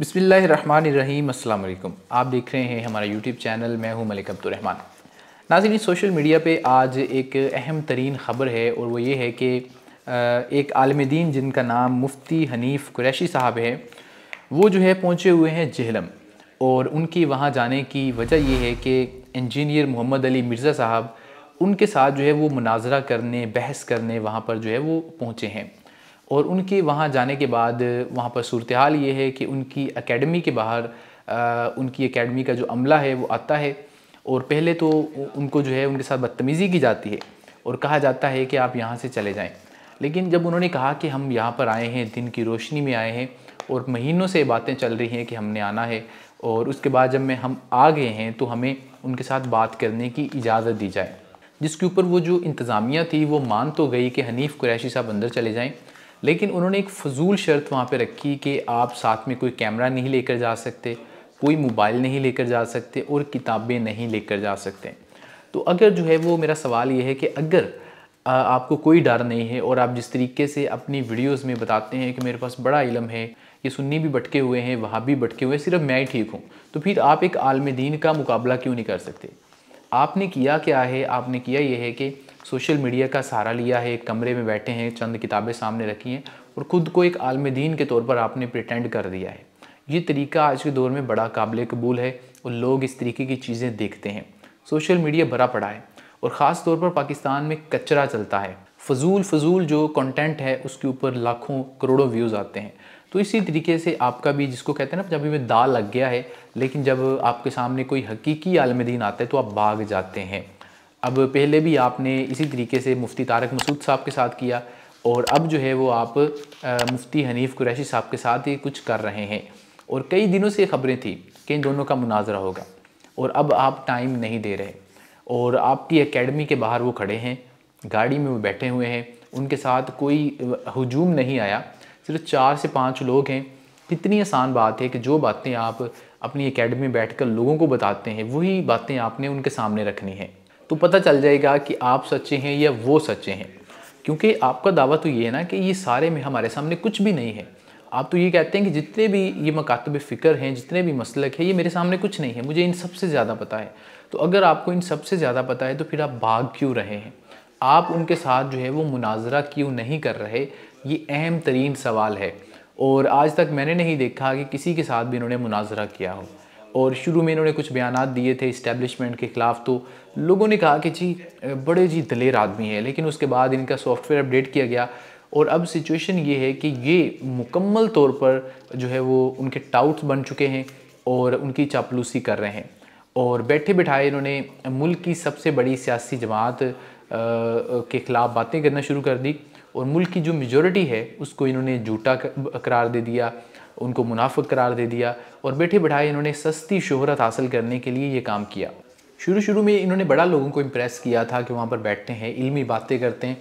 बसमीम अल्लाम आप देख रहे हैं हमारा यूट्यूब चैनल मैं हूं मलिक अब्दुलरहमान नाजरीन सोशल मीडिया पे आज एक अहम तरीन ख़बर है और वो ये है कि एक आलम दीन जिनका नाम मुफ्ती हनीफ़ कुरैशी साहब है वो जो है पहुँचे हुए हैं जहलम और उनकी वहाँ जाने की वजह यह है कि इंजीनियर मोहम्मद अली मिर्ज़ा साहब उनके साथ जो है वो मुनाजरा करने बहस करने वहाँ पर जो है वो पहुँचे हैं और उनके वहाँ जाने के बाद वहाँ पर सूरत हाल ये है कि उनकी अकेडमी के बाहर उनकी अकेडमी का जो अमला है वो आता है और पहले तो उनको जो है उनके साथ बदतमीज़ी की जाती है और कहा जाता है कि आप यहाँ से चले जाएँ लेकिन जब उन्होंने कहा कि हम यहाँ पर आए हैं दिन की रोशनी में आए हैं और महीनों से बातें चल रही हैं कि हमने आना है और उसके बाद जब मैं हम आ गए हैं तो हमें उनके साथ बात करने की इजाज़त दी जाए जिसके ऊपर वो जो इंतज़ामिया थी वो मान तो गई कि हनीफ़ कुरैशी साहब अंदर चले जाएँ लेकिन उन्होंने एक फजूल शर्त वहाँ पर रखी कि आप साथ में कोई कैमरा नहीं लेकर जा सकते कोई मोबाइल नहीं लेकर जा सकते और किताबें नहीं लेकर जा सकते तो अगर जो है वो मेरा सवाल ये है कि अगर आपको कोई डर नहीं है और आप जिस तरीके से अपनी वीडियोस में बताते हैं कि मेरे पास बड़ा इलम है ये सुन्नी भी भटके हुए हैं वहाँ भी भटके हुए हैं सिर्फ मैं ही ठीक हूँ तो फिर आप एक आलम दीन का मुकाबला क्यों नहीं कर सकते आपने किया क्या है आपने किया ये है कि सोशल मीडिया का सहारा लिया है एक कमरे में बैठे हैं चंद किताबें सामने रखी हैं और ख़ुद को एक आलम दीन के तौर पर आपने प्रटेंड कर दिया है ये तरीका आज के दौर में बड़ा काबिल कबूल है और लोग इस तरीके की चीज़ें देखते हैं सोशल मीडिया भरा पड़ा है और ख़ास तौर पर पाकिस्तान में कचरा चलता है फजूल फजूल जो कंटेंट है उसके ऊपर लाखों करोड़ों व्यूज़ आते हैं तो इसी तरीके से आपका भी जिसको कहते हैं ना जब में दाल लग गया है लेकिन जब आपके सामने कोई हकीकी आलम दीन आता है तो आप भाग जाते हैं अब पहले भी आपने इसी तरीके से मुफ्ती तारक मसूद साहब के साथ किया और अब जो है वो आप मुफ्ती हनीफ कुरैशी साहब के साथ ही कुछ कर रहे हैं और कई दिनों से खबरें थी कि इन दोनों का मुनाजरा होगा और अब आप टाइम नहीं दे रहे और आपकी एकेडमी के बाहर वो खड़े हैं गाड़ी में वो बैठे हुए हैं उनके साथ कोई हजूम नहीं आया सिर्फ चार से पाँच लोग हैं कितनी आसान बात है कि जो बातें आप अपनी एकेडमी में बैठकर लोगों को बताते हैं वही बातें आपने उनके सामने रखनी हैं तो पता चल जाएगा कि आप सच्चे हैं या वो सच्चे हैं क्योंकि आपका दावा तो ये है ना कि ये सारे में हमारे सामने कुछ भी नहीं है आप तो ये कहते हैं कि जितने भी ये मकातब फ़िक्र हैं जितने भी मसलक है ये मेरे सामने कुछ नहीं है मुझे इन सब से ज़्यादा पता है तो अगर आपको इन सब से ज़्यादा पता है तो फिर आप भाग क्यों रहे हैं आप उनके साथ जो है वो मुनाजरा क्यों नहीं कर रहे ये अहम तरीन सवाल है और आज तक मैंने नहीं देखा कि किसी के साथ भी इन्होंने मुनाजरा किया हो और शुरू में इन्होंने कुछ बयान दिए थे इस्टेब्लिशमेंट के ख़िलाफ़ तो लोगों ने कहा कि जी बड़े जी दलेर आदमी है लेकिन उसके बाद इनका सॉफ्टवेयर अपडेट किया गया और अब सिचुएशन ये है कि ये मुकम्मल तौर पर जो है वो उनके टाउट्स बन चुके हैं और उनकी चापलूसी कर रहे हैं और बैठे बिठाए इन्होंने मुल्क की सबसे बड़ी सियासी जमात के ख़िलाफ़ बातें करना शुरू कर दी और मुल्क की जो मेजोरिटी है उसको इन्होंने झूठा करार दे दिया उनको मुनाफ़ करार दे दिया और बैठे बैठाए इन्होंने सस्ती शोहरत हासिल करने के लिए ये काम किया शुरू शुरू में इन्होंने बड़ा लोगों को इम्प्रेस किया था कि वहाँ पर बैठते हैं इल्मी बातें करते हैं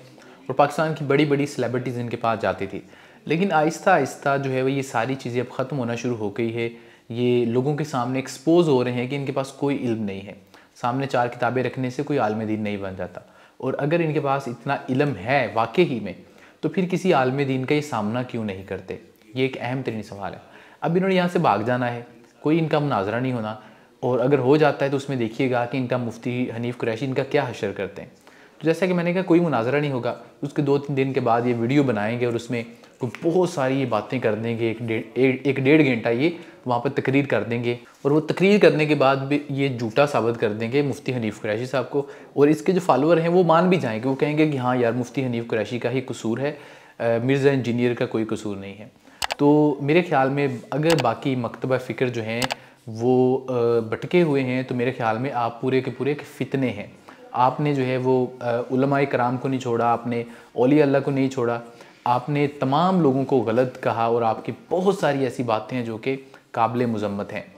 और पाकिस्तान की बड़ी बड़ी सेलिब्रिटीज़ इनके पास जाती थी लेकिन आहिस्ता आहिस्ता जो है वो ये सारी चीज़ें अब ख़त्म होना शुरू हो गई है ये लोगों के सामने एक्सपोज हो रहे हैं कि इनके पास कोई इल्म नहीं है सामने चार किताबें रखने से कोई आलम दीन नहीं बन जाता और अगर इनके पास इतना इलम है वाकई में तो फिर किसी आलम दीन का ये सामना क्यों नहीं करते ये एक अहम तरीन सवाल है अब इन्होंने यहाँ से भाग जाना है कोई इनका मुनाजरा नहीं होना और अगर हो जाता है तो उसमें देखिएगा कि इनका मुफ्ती हनीफ कुरैशी इनका क्या हशर करते हैं तो जैसा कि मैंने कहा कोई मुनाजरा नहीं होगा उसके दो तीन दिन के बाद ये वीडियो बनाएंगे और उसमें बहुत सारी ये बातें कर देंगे एक डेढ़ एक डेढ़ घंटा ये वहाँ पर तकरीर कर देंगे और वो तकरीर करने के बाद भी ये झूठा साबित कर देंगे मुफ्ती हनीफ कुरैशी साहब को और इसके जो फॉलोअर हैं वो मान भी जाएंगे वो कहेंगे कि हाँ यार मुफ्ती हनीफ कुरैशी का ही कसूर है मिर्ज़ा इंजीनियर का कोई कसूर नहीं है तो मेरे ख्याल में अगर बाकी मकतबा फ़िक्र जो हैं वो भटके हुए हैं तो मेरे ख्याल में आप पूरे के पूरे फितने हैं आपने जो है वो उलमाए कराम को नहीं छोड़ा आपने ओली अल्लाह को नहीं छोड़ा आपने तमाम लोगों को गलत कहा और आपकी बहुत सारी ऐसी बातें हैं जो कि काबिल मजम्मत हैं